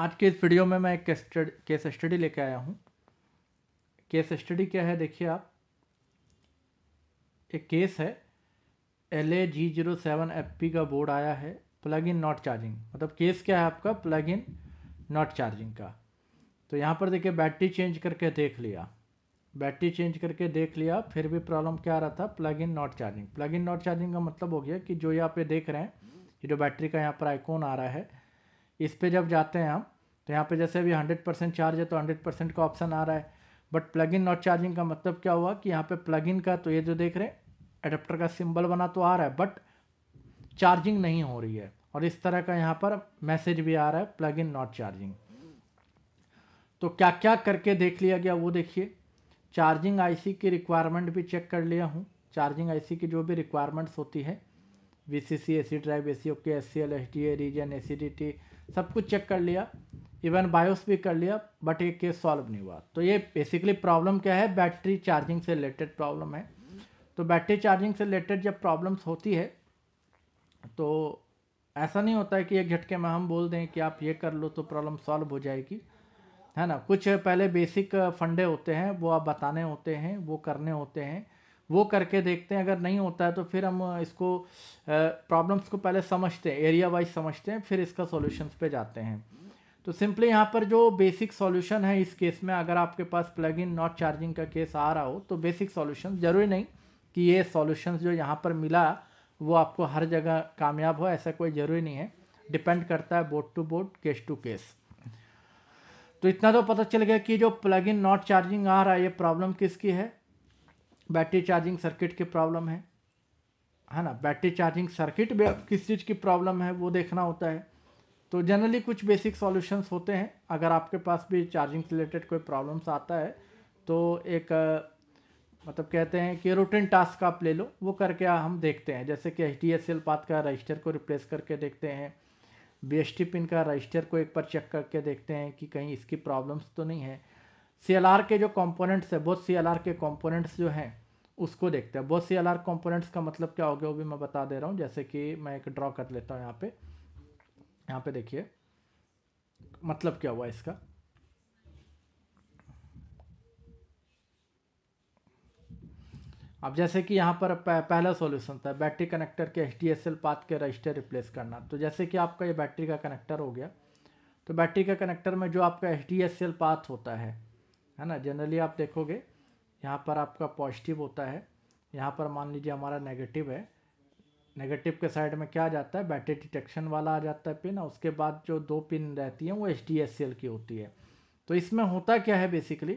आज के इस वीडियो में मैं एक केस स्टडी लेके आया हूँ केस स्टडी क्या है देखिए आप एक केस है L A G zero seven F P का बोर्ड आया है प्लग इन नॉट चार्जिंग मतलब केस क्या है आपका प्लग इन नॉट चार्जिंग का तो यहाँ पर देखिए बैटरी चेंज करके देख लिया बैटरी चेंज करके देख लिया फिर भी प्रॉब्लम क्या आ रहा था plug in not charging plug in not charging का मतलब हो गया कि जो यहाँ पे देख रहे हैं ये जो बैटरी का यहाँ पर आइकॉन आ रहा है इस पर जब जाते हैं हम तो यहाँ पे जैसे अभी हंड्रेड परसेंट चार्ज है तो हंड्रेड परसेंट का ऑप्शन आ रहा है but plug in not charging का मतलब क्या हुआ कि यहाँ पे प्लग इन का तो ये जो देख रहे हैं एडेप्टर का सिंबल बना तो आ रहा है बट चार्जिंग नहीं हो रही है और इस तरह का यहाँ पर मैसेज भी आ रहा है प्लग इन नॉट चार्जिंग तो क्या क्या करके देख लिया गया वो देखिए चार्जिंग आईसी की रिक्वायरमेंट भी चेक कर लिया हूँ चार्जिंग आईसी की जो भी रिक्वायरमेंट्स होती है B C C AC drive A C okay S C L S D A reason T सब कुछ चेक कर लिया इवन बायोस भी कर लिया बट ये केस सॉल्व नहीं हुआ तो ये बेसिकली प्रॉब्लम क्या है बैटरी चार्जिंग से रिलेटेड प्रॉब्लम है तो बैटरी चार्जिंग से रिलेटेड जब प्रॉब्लम्स होती है तो ऐसा नहीं होता है कि एक झटके में हम बोल दें कि आप ये कर लो तो प्रॉब्लम सॉल्व हो जाएगी है ना कुछ पहले बेसिक फंडे होते हैं वो आप बताने होते हैं वो करने होते हैं वो करके देखते हैं अगर नहीं होता है तो फिर हम इसको प्रॉब्लम्स को पहले समझते हैं एरिया वाइज समझते हैं फिर इसका सॉल्यूशंस पे जाते हैं तो सिंपली यहाँ पर जो बेसिक सॉल्यूशन है इस केस में अगर आपके पास प्लग इन नॉट चार्जिंग का केस आ रहा हो तो बेसिक सॉल्यूशन ज़रूरी नहीं कि ये सॉल्यूशंस जो यहाँ पर मिला वो आपको हर जगह कामयाब हो ऐसा कोई ज़रूरी नहीं है डिपेंड करता है board to board case to case तो इतना तो पता चल गया कि जो प्लग इन नॉट चार्जिंग आ रहा है ये प्रॉब्लम किसकी है बैटरी चार्जिंग सर्किट की प्रॉब्लम है है ना बैटरी चार्जिंग सर्किट भी किस चीज़ की प्रॉब्लम है वो देखना होता है तो जनरली कुछ बेसिक सॉल्यूशंस होते हैं अगर आपके पास भी चार्जिंग रिलेटेड कोई प्रॉब्लम्स आता है तो एक मतलब कहते हैं कि रूटीन टास्क आप ले लो वो करके हम देखते हैं जैसे कि एच डी एस एल पात का रजिस्टर को रिप्लेस करके देखते हैं बी एस टी पिन का रजिस्टर को एक बार चेक करके देखते हैं कि कहीं इसकी प्रॉब्लम्स तो नहीं है सी एल आर के जो कॉम्पोनेंट्स है बहुत सी एल आर के कॉम्पोनेंट्स जो हैं उसको देखते हैं बहुत सी एल आर कॉम्पोनेंट्स का मतलब क्या हो गया वो भी मैं बता दे रहा हूँ जैसे कि मैं एक ड्रॉ कर लेता हूँ यहाँ पे यहाँ पे देखिए मतलब क्या हुआ इसका अब जैसे कि यहाँ पर पहला सॉल्यूशन था बैटरी कनेक्टर के H D S L path के रजिस्टर रिप्लेस करना तो जैसे कि आपका ये बैटरी का कनेक्टर हो गया तो बैटरी का कनेक्टर में जो आपका H D S L path होता है है ना जनरली आप देखोगे यहाँ पर आपका पॉजिटिव होता है यहाँ पर मान लीजिए हमारा नेगेटिव है नेगेटिव के साइड में क्या आ जाता है बैटरी डिटेक्शन वाला आ जाता है पिन और उसके बाद जो दो पिन रहती हैं वो एच डी एस एल की होती है तो इसमें होता क्या है बेसिकली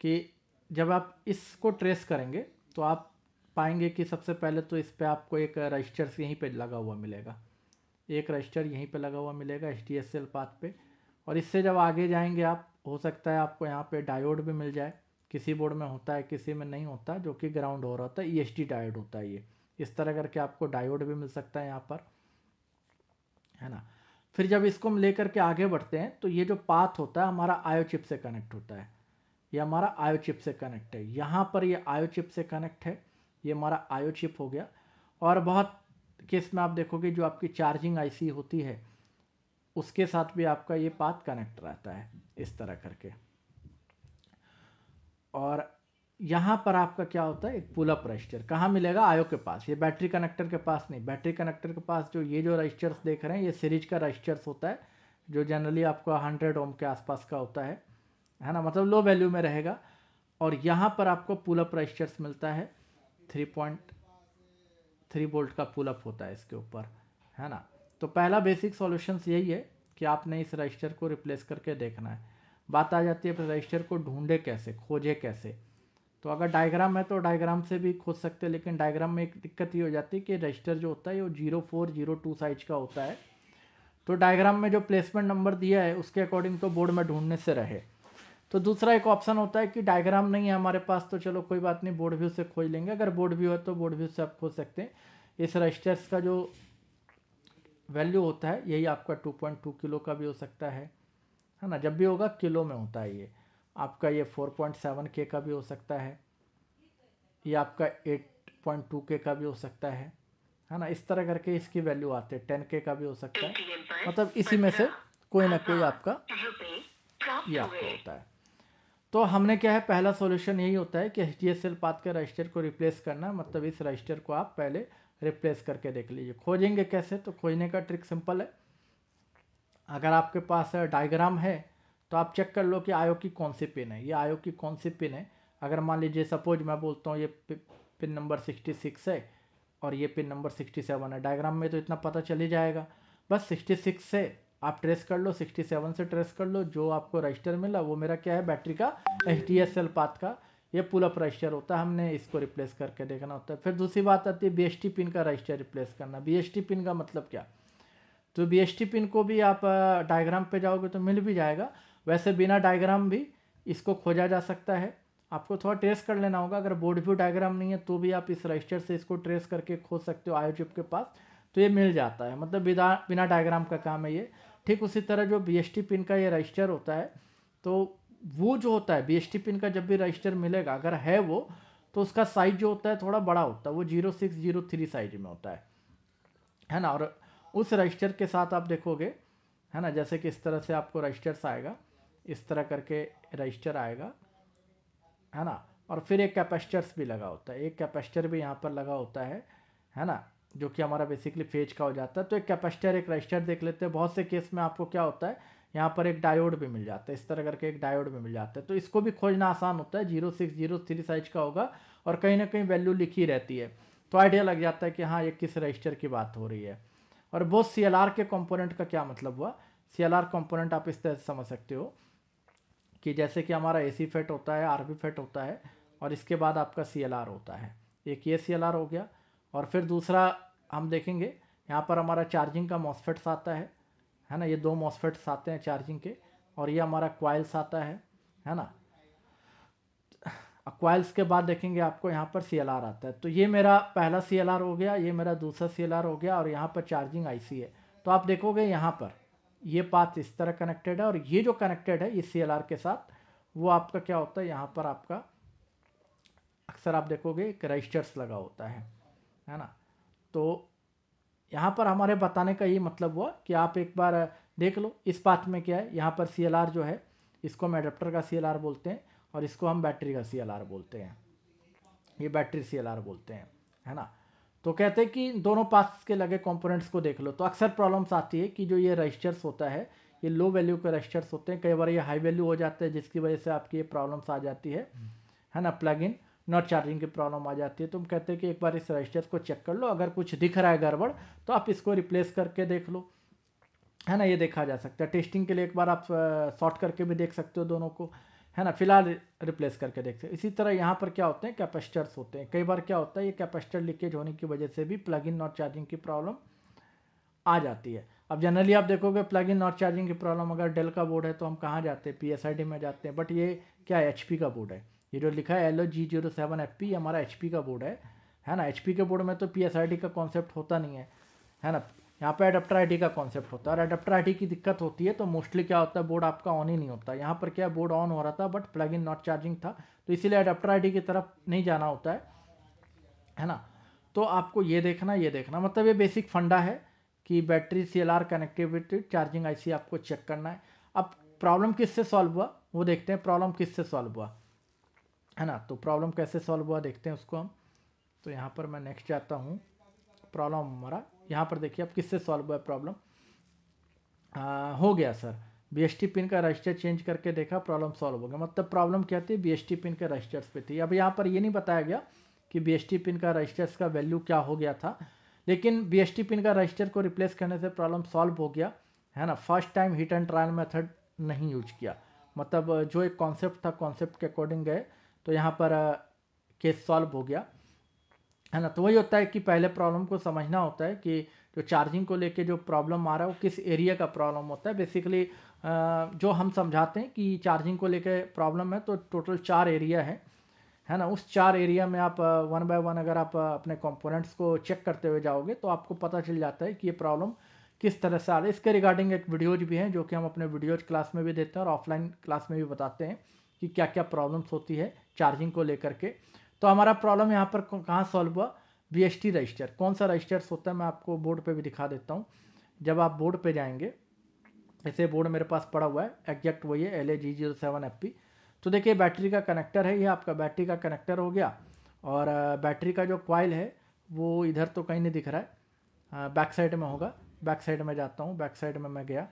कि जब आप इसको ट्रेस करेंगे तो आप पाएंगे कि सबसे पहले तो इस पर आपको एक रजिस्टर यहीं पर लगा हुआ मिलेगा एक रजिस्टर यहीं पर लगा हुआ मिलेगा H D S L path पे और इससे जब आगे जाएंगे आप हो सकता है आपको यहाँ पे डायोड भी मिल जाए किसी बोर्ड में होता है किसी में नहीं होता जो कि ग्राउंड हो रहा होता है ई e डायोड होता है ये इस तरह करके आपको डायोड भी मिल सकता है यहाँ पर है ना फिर जब इसको हम लेकर के आगे बढ़ते हैं तो ये जो पाथ होता है हमारा आयो चिप से कनेक्ट होता है ये हमारा आयो चिप से कनेक्ट है यहाँ पर ये आयो चिप से कनेक्ट है ये हमारा आयो चिप हो गया और बहुत किस में आप देखोगे जो आपकी चार्जिंग आईसी होती है उसके साथ भी आपका ये पाथ कनेक्ट रहता है इस तरह करके और यहाँ पर आपका क्या होता है एक पुलअप रजिस्टर कहाँ मिलेगा आयो के पास ये बैटरी कनेक्टर के पास नहीं बैटरी कनेक्टर के पास जो ये जो रजिस्टर्स देख रहे हैं ये सीरीज का रजिस्टर्स होता है जो जनरली आपका हंड्रेड ओम के आसपास का होता है है ना मतलब लो वैल्यू में रहेगा और यहाँ पर आपको पुलअप रजिस्टर्स मिलता है थ्री पॉइंट थ्री वोल्ट का पुल अप होता है इसके ऊपर है ना तो पहला बेसिक सॉल्यूशंस यही है कि आपने इस रजिस्टर को रिप्लेस करके देखना है बात आ जाती है रजिस्टर को ढूंढे कैसे खोजे कैसे तो अगर डायग्राम है तो डायग्राम से भी खोज सकते हैं लेकिन डायग्राम में एक दिक्कत ये हो जाती है कि रजिस्टर जो होता है वो zero four zero two size का होता है तो डायग्राम में जो प्लेसमेंट नंबर दिया है उसके अकॉर्डिंग तो बोर्ड में ढूंढने से रहे तो दूसरा एक ऑप्शन होता है कि डायग्राम नहीं है हमारे पास तो चलो कोई बात नहीं बोर्ड व्यू से खोज लेंगे अगर बोर्ड व्यू है तो बोर्ड व्यू से आप खोज सकते हैं इस रजिस्टर्स का जो वैल्यू होता है यही आपका 2.2 किलो का भी हो सकता है है ना जब भी होगा किलो में होता है ये आपका ये 4.7 के का भी हो सकता है ये आपका 8.2 के का भी हो सकता है है ना इस तरह करके इसकी वैल्यू आती है टेन के का भी हो सकता है मतलब इसी में से कोई ना कोई आपका ये आपका होता है तो हमने क्या है पहला सॉल्यूशन यही होता है कि H D S L path के रजिस्टर को रिप्लेस करना मतलब इस रजिस्टर को आप पहले रिप्लेस करके देख लीजिए खोजेंगे कैसे तो खोजने का ट्रिक सिंपल है अगर आपके पास डायग्राम है तो आप चेक कर लो कि आयो की कौन सी पिन है ये आयो की कौन सी पिन है अगर मान लीजिए सपोज मैं बोलता हूँ ये पिन नंबर सिक्सटी सिक्स है और ये पिन नंबर सिक्सटी सेवन है डायग्राम में तो इतना पता चल ही जाएगा बस सिक्सटी सिक्स से आप ट्रेस कर लो सिक्सटी सेवन से ट्रेस कर लो जो आपको रजिस्टर मिला वो मेरा क्या है बैटरी का H D S L path का ये पुल अप रजिस्टर होता है हमने इसको रिप्लेस करके देखना होता है फिर दूसरी बात आती है बी पिन का रजिस्टर रिप्लेस करना बी पिन का मतलब क्या तो बी पिन को भी आप डायग्राम पे जाओगे तो मिल भी जाएगा वैसे बिना डायग्राम भी इसको खोजा जा सकता है आपको थोड़ा ट्रेस कर लेना होगा अगर बोर्ड व्यू डायग्राम नहीं है तो भी आप इस रजिस्टर से इसको ट्रेस करके खोज सकते हो आयोजिप के पास तो ये मिल जाता है मतलब बिना बिना डायग्राम का काम है ये ठीक उसी तरह जो बी पिन का ये रजिस्टर होता है तो वो जो होता है बी एस टी पिन का जब भी रजिस्टर मिलेगा अगर है वो तो उसका साइज जो होता है थोड़ा बड़ा होता है वो zero six zero three size में होता है है ना और उस रजिस्टर के साथ आप देखोगे है ना जैसे कि इस तरह से आपको रजिस्टर्स आएगा इस तरह करके रजिस्टर आएगा है ना और फिर एक कैपेसिटर्स भी लगा होता है एक कैपेसिटर भी यहाँ पर लगा होता है है ना जो कि हमारा बेसिकली फेज का हो जाता है तो एक कैपेसिटर एक रजिस्टर देख लेते हैं बहुत से केस में आपको क्या होता है यहाँ पर एक डायोड भी मिल जाता है इस तरह करके एक डायोड भी मिल जाता है तो इसको भी खोजना आसान होता है zero six zero three size का होगा और कहीं ना कहीं वैल्यू लिखी रहती है तो आइडिया लग जाता है कि हाँ ये किस रजिस्टर की बात हो रही है और वो सी के कॉम्पोनेंट का क्या मतलब हुआ सी एल कॉम्पोनेंट आप इस तरह से समझ सकते हो कि जैसे कि हमारा ए सी फेट होता है आर बी फेट होता है और इसके बाद आपका सी एल आर होता है एक ये सी एल आर हो गया और फिर दूसरा हम देखेंगे यहाँ पर हमारा चार्जिंग का मॉसफेट्स आता है है ना ये दो मॉसफेट्स आते हैं चार्जिंग के और ये हमारा क्वाइल्स आता है है ना क्वाइल्स के बाद देखेंगे आपको यहाँ पर सी आता है तो ये मेरा पहला सी हो गया ये मेरा दूसरा सी हो गया और यहाँ पर चार्जिंग आई है तो आप देखोगे यहाँ पर ये पाथ इस तरह कनेक्टेड है और ये जो कनेक्टेड है ये सी के साथ वो आपका क्या होता है यहाँ पर आपका अक्सर आप देखोगे एक रजिस्टर्स लगा होता है है ना तो यहाँ पर हमारे बताने का ये मतलब हुआ कि आप एक बार देख लो इस पाथ में क्या है यहाँ पर सी जो है इसको हम एडेप्टर का सी बोलते हैं और इसको हम बैटरी का सी बोलते हैं ये बैटरी सी बोलते हैं है ना तो कहते हैं कि दोनों पास के लगे कंपोनेंट्स को देख लो तो अक्सर प्रॉब्लम्स आती है कि जो ये रजिस्टर्स होता है ये लो वैल्यू के रजिस्टर्स होते हैं कई बार ये हाई वैल्यू हो जाते हैं जिसकी वजह से आपकी ये प्रॉब्लम्स आ जाती है है ना प्लगइन नॉट चार्जिंग की प्रॉब्लम आ जाती है तो हम कहते हैं कि एक बार इस रजिस्टर को चेक कर लो अगर कुछ दिख रहा है गड़बड़ तो आप इसको रिप्लेस करके देख लो है ना ये देखा जा सकता है टेस्टिंग के लिए एक बार आप शॉर्ट करके भी देख सकते हो दोनों को है ना फिलहाल रिप्लेस करके सकते हो इसी तरह यहाँ पर क्या होते हैं कैपेसिटर्स होते हैं कई बार क्या होता है ये कैपेसिटर लीकेज होने की वजह से भी प्लग इन नॉट चार्जिंग की प्रॉब्लम आ जाती है अब जनरली आप देखोगे प्लग इन नॉट चार्जिंग की प्रॉब्लम अगर डेल का बोर्ड है तो हम कहाँ जाते हैं पी में जाते हैं बट ये क्या एच का बोर्ड है ये जो लिखा है L O G zero seven F P हमारा एच पी का बोर्ड है है ना एच पी के बोर्ड में तो पी एस आई डी का कॉन्सेप्ट होता नहीं है है ना यहाँ पे एडाप्टर आई का कॉन्सेप्ट होता है और एडाप्टर आई की दिक्कत होती है तो मोस्टली क्या होता है बोर्ड आपका ऑन ही नहीं होता यहाँ पर क्या बोर्ड ऑन हो रहा था but plug in not charging था तो इसीलिए एडाप्टर आई की तरफ नहीं जाना होता है है ना तो आपको ये देखना ये देखना मतलब ये बेसिक फंडा है कि battery C L R connectivity charging I आपको चेक करना है अब प्रॉब्लम किससे सॉल्व हुआ वो देखते हैं प्रॉब्लम किससे सॉल्व हुआ है ना तो प्रॉब्लम कैसे सॉल्व हुआ देखते हैं उसको हम तो यहाँ पर मैं नेक्स्ट जाता हूँ प्रॉब्लम हमारा यहाँ पर देखिए अब किससे सॉल्व हुआ प्रॉब्लम हो गया सर बी पिन का रजिस्टर चेंज करके देखा प्रॉब्लम सॉल्व हो गया मतलब प्रॉब्लम क्या थी बी पिन के रजिस्टर्स पे थी अब यहाँ पर ये नहीं बताया गया कि बी पिन का रजिस्टर्स का वैल्यू क्या हो गया था लेकिन बी पिन का रजिस्टर को रिप्लेस करने से प्रॉब्लम सॉल्व हो गया है ना first time hit and trial method नहीं यूज किया मतलब जो एक कॉन्सेप्ट था कॉन्सेप्ट के अकॉर्डिंग गए तो यहाँ पर केस सॉल्व हो गया है ना तो वही होता है कि पहले प्रॉब्लम को समझना होता है कि जो चार्जिंग को लेके जो प्रॉब्लम आ रहा है वो किस एरिया का प्रॉब्लम होता है बेसिकली जो हम समझाते हैं कि चार्जिंग को लेके प्रॉब्लम है तो टोटल चार एरिया है है ना उस चार एरिया में आप वन बाय वन अगर आप अपने कंपोनेंट्स को चेक करते हुए जाओगे तो आपको पता चल जाता है कि ये प्रॉब्लम किस तरह से आ रही है इसके रिगार्डिंग एक वीडियोज भी हैं जो कि हम अपने वीडियोज क्लास में भी देते हैं और ऑफलाइन क्लास में भी बताते हैं कि क्या क्या प्रॉब्लम्स होती है चार्जिंग को लेकर के तो हमारा प्रॉब्लम यहाँ पर कहाँ सॉल्व हुआ बी एस टी रजिस्टर कौन सा रजिस्टर्स होता है मैं आपको बोर्ड पे भी दिखा देता हूँ जब आप बोर्ड पे जाएंगे ऐसे बोर्ड मेरे पास पड़ा हुआ है एग्जैक्ट वही है L A G zero seven F P तो देखिए बैटरी का कनेक्टर है ये आपका बैटरी का कनेक्टर हो गया और बैटरी का जो क्वाइल है वो इधर तो कहीं नहीं दिख रहा है बैक साइड में होगा बैक साइड में जाता हूँ बैक साइड में मैं गया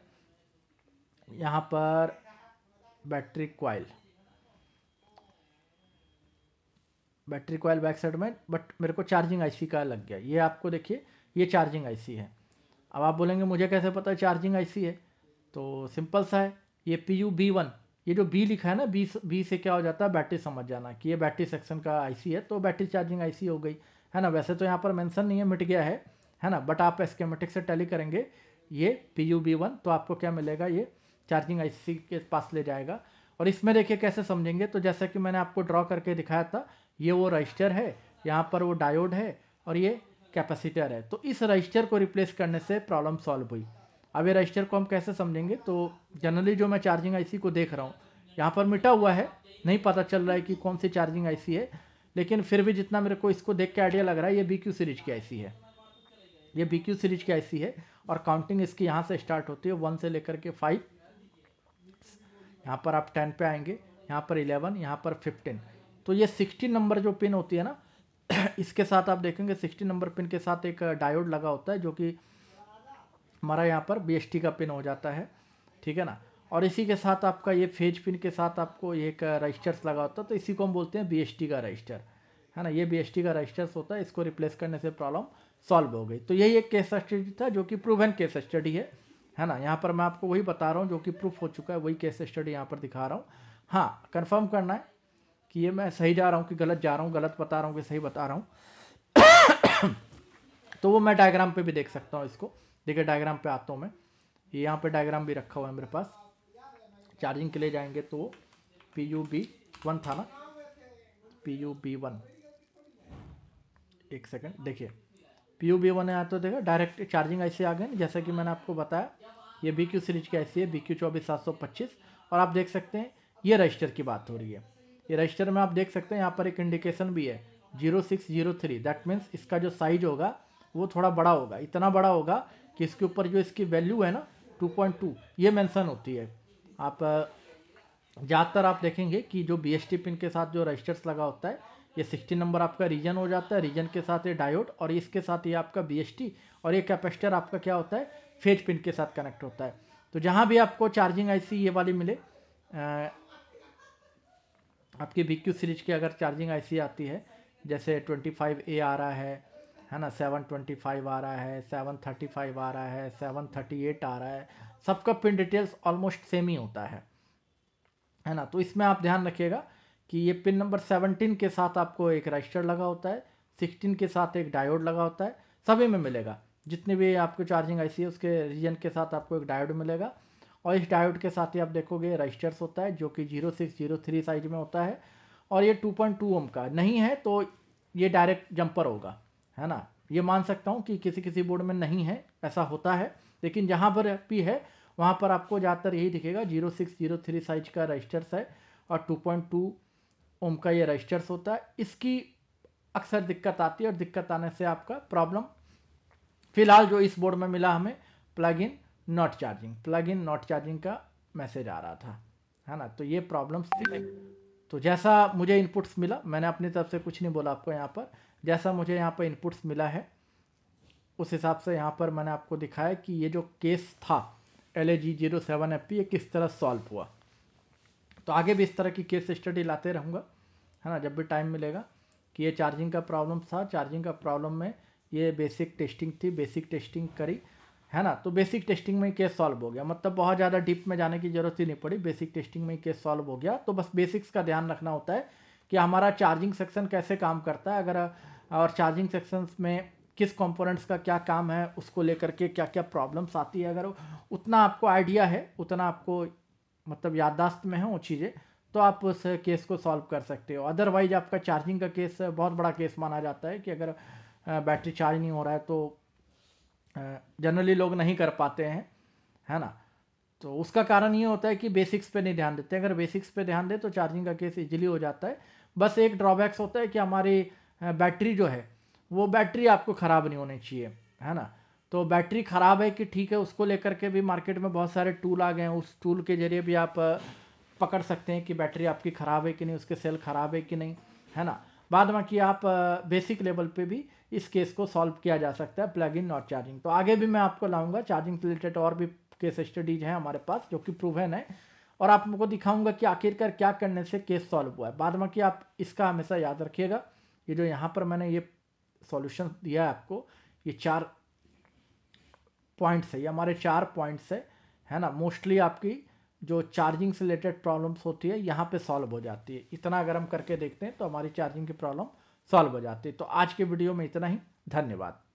यहाँ पर battery coil battery coil back side में बट मेरे को चार्जिंग आईसी का लग गया ये आपको देखिए ये चार्जिंग आईसी है अब आप बोलेंगे मुझे कैसे पता है चार्जिंग आईसी है तो सिंपल सा है ये पी यू बी वन ये जो बी लिखा है ना बी बी से क्या हो जाता है बैटरी समझ जाना कि ये बैटरी सेक्शन का आईसी है तो बैटरी चार्जिंग आईसी हो गई है ना वैसे तो यहाँ पर मेंशन नहीं है मिट गया है है ना बट आप एस्केमेटिक से टैली करेंगे ये पी यू बी वन तो आपको क्या मिलेगा ये चार्जिंग आईसी के पास ले जाएगा और इसमें देखिए कैसे समझेंगे तो जैसा कि मैंने आपको ड्रॉ करके दिखाया था ये वो रजिस्टर है यहाँ पर वो डायोड है और ये कैपेसिटर है तो इस रजिस्टर को रिप्लेस करने से प्रॉब्लम सॉल्व हुई अब ये रजिस्टर को हम कैसे समझेंगे तो जनरली जो मैं चार्जिंग आईसी को देख रहा हूँ यहाँ पर मिटा हुआ है नहीं पता चल रहा है कि कौन सी चार्जिंग आईसी है लेकिन फिर भी जितना मेरे को इसको देख के आइडिया लग रहा है ये बी क्यू सीरीज की आई है ये बी क्यू सीरीज की आई है और काउंटिंग इसकी यहाँ से स्टार्ट होती है वन से लेकर के फाइव यहाँ पर आप टेन पर आएंगे यहाँ पर इलेवन यहाँ पर फिफ्टीन तो ये सिक्सटीन नंबर जो पिन होती है ना इसके साथ आप देखेंगे सिक्सटी नंबर पिन के साथ एक डायोड लगा होता है जो कि हमारा यहाँ पर बी का पिन हो जाता है ठीक है ना और इसी के साथ आपका ये फेज पिन के साथ आपको एक रजिस्टर्स लगा होता है तो इसी को हम बोलते हैं बी का रजिस्टर है ना ये बी का रजिस्टर्स होता है इसको रिप्लेस करने से प्रॉब्लम सॉल्व हो गई तो यही एक केस स्टडी था जो कि प्रूवन केस स्टडी है है ना यहाँ पर मैं आपको वही बता रहा हूँ जो कि प्रूफ हो चुका है वही केस स्टडी यहाँ पर दिखा रहा हूँ हाँ कन्फर्म करना है कि ये मैं सही जा रहा हूँ कि गलत जा रहा हूँ गलत बता रहा हूँ कि सही बता रहा हूँ तो वो मैं डायग्राम पे भी देख सकता हूँ इसको देखिए डायग्राम पे आता हूँ मैं ये यहाँ पे डायग्राम भी रखा हुआ है मेरे पास चार्जिंग के लिए जाएंगे तो पी यू बी वन था ना पी यू बी वन एक सेकेंड देखिए पी यू बी वन है तो देखा डायरेक्ट चार्जिंग ऐसे आ गए जैसा कि मैंने आपको बताया ये बी क्यू सीरीज की ऐसी है बी क्यू चौबीस सात सौ पच्चीस और आप देख सकते हैं ये रजिस्टर की बात हो रही है ये रजिस्टर में आप देख सकते हैं यहाँ पर एक इंडिकेशन भी है zero six zero three that means इसका जो साइज होगा वो थोड़ा बड़ा होगा इतना बड़ा होगा कि इसके ऊपर जो इसकी वैल्यू है ना टू पॉइंट टू ये मैंसन होती है आप ज़्यादातर आप देखेंगे कि जो बी पिन के साथ जो रजिस्टर्स लगा होता है ये सिक्सटी नंबर आपका रीजन हो जाता है रीजन के साथ ये डायोड और इसके साथ ये आपका बी और ये कैपेसिटर आपका क्या होता है फेज पिन के साथ कनेक्ट होता है तो जहाँ भी आपको चार्जिंग आईसी ये वाली मिले आपकी वी क्यू सीरीज की अगर चार्जिंग ऐसी आती है जैसे ट्वेंटी फाइव ए आ रहा है है ना सेवन ट्वेंटी फाइव आ रहा है सेवन थर्टी फाइव आ रहा है सेवन थर्टी एट आ रहा है सबका पिन डिटेल्स ऑलमोस्ट सेम ही होता है है ना तो इसमें आप ध्यान रखिएगा कि ये पिन नंबर सेवनटीन के साथ आपको एक रजिस्टर लगा होता है सिक्सटीन के साथ एक डायोड लगा होता है सभी में मिलेगा जितने भी आपको चार्जिंग आई है उसके रीजन के साथ आपको एक डायोड मिलेगा और इस डायोड के साथ ही आप देखोगे रजिस्टर्स होता है जो कि zero six zero three size में होता है और ये टू पॉइंट टू ओम का नहीं है तो ये डायरेक्ट जंपर होगा है ना ये मान सकता हूँ कि किसी किसी बोर्ड में नहीं है ऐसा होता है लेकिन जहाँ पर भी है वहाँ पर आपको ज़्यादातर यही दिखेगा zero six zero three size का रजिस्टर्स है और टू पॉइंट टू ओम का ये रजिस्टर्स होता है इसकी अक्सर दिक्कत आती है और दिक्कत आने से आपका प्रॉब्लम फ़िलहाल जो इस बोर्ड में मिला हमें in not charging plug in not charging का मैसेज आ रहा था है ना तो ये प्रॉब्लम्स थी तो जैसा मुझे इनपुट्स मिला मैंने अपनी तरफ से कुछ नहीं बोला आपको यहाँ पर जैसा मुझे यहाँ पर इनपुट्स मिला है उस हिसाब से यहाँ पर मैंने आपको दिखाया कि ये जो केस था L A G zero seven F P ये किस तरह सॉल्व हुआ तो आगे भी इस तरह की केस स्टडी लाते रहूँगा है ना जब भी टाइम मिलेगा कि ये चार्जिंग का प्रॉब्लम था चार्जिंग का प्रॉब्लम में ये बेसिक टेस्टिंग थी बेसिक टेस्टिंग करी है ना तो बेसिक टेस्टिंग में ही केस सॉल्व हो गया मतलब बहुत ज़्यादा डीप में जाने की ज़रूरत ही नहीं पड़ी बेसिक टेस्टिंग में ही केस सॉल्व हो गया तो बस बेसिक्स का ध्यान रखना होता है कि हमारा चार्जिंग सेक्शन कैसे काम करता है अगर और चार्जिंग सेक्शंस में किस कंपोनेंट्स का क्या काम है उसको लेकर के क्या क्या प्रॉब्लम्स आती है अगर उतना आपको आइडिया है उतना आपको मतलब याददाश्त में है वो चीज़ें तो आप उस केस को सॉल्व कर सकते हो अदरवाइज आपका चार्जिंग का केस बहुत बड़ा केस माना जाता है कि अगर बैटरी चार्ज नहीं हो रहा है तो जनरली लोग नहीं कर पाते हैं है ना तो उसका कारण ये होता है कि बेसिक्स पे नहीं ध्यान देते अगर बेसिक्स पे ध्यान दें तो चार्जिंग का केस इजीली हो जाता है बस एक ड्रॉबैक्स होता है कि हमारी बैटरी जो है वो बैटरी आपको ख़राब नहीं होनी चाहिए है ना तो बैटरी ख़राब है कि ठीक है उसको लेकर के भी मार्केट में बहुत सारे टूल आ गए हैं उस टूल के ज़रिए भी आप पकड़ सकते हैं कि बैटरी आपकी ख़राब है कि नहीं उसके सेल ख़राब है कि नहीं है ना बाद में कि आप बेसिक लेवल पे भी इस केस को सॉल्व किया जा सकता है प्लग इन नॉट चार्जिंग तो आगे भी मैं आपको लाऊंगा चार्जिंग रिलेटेड और भी केस स्टडीज हैं हमारे पास जो कि प्रूवन है और आपको दिखाऊंगा कि आखिरकार क्या करने से केस सॉल्व हुआ है बाद में कि आप इसका हमेशा याद रखिएगा ये जो यहाँ पर मैंने ये सॉल्यूशन दिया है आपको ये चार पॉइंट्स है ये हमारे चार पॉइंट्स है है ना मोस्टली आपकी जो चार्जिंग से रिलेटेड प्रॉब्लम्स होती है यहाँ पे सॉल्व हो जाती है इतना अगर हम करके देखते हैं तो हमारी चार्जिंग की प्रॉब्लम सॉल्व हो जाते तो आज के वीडियो में इतना ही धन्यवाद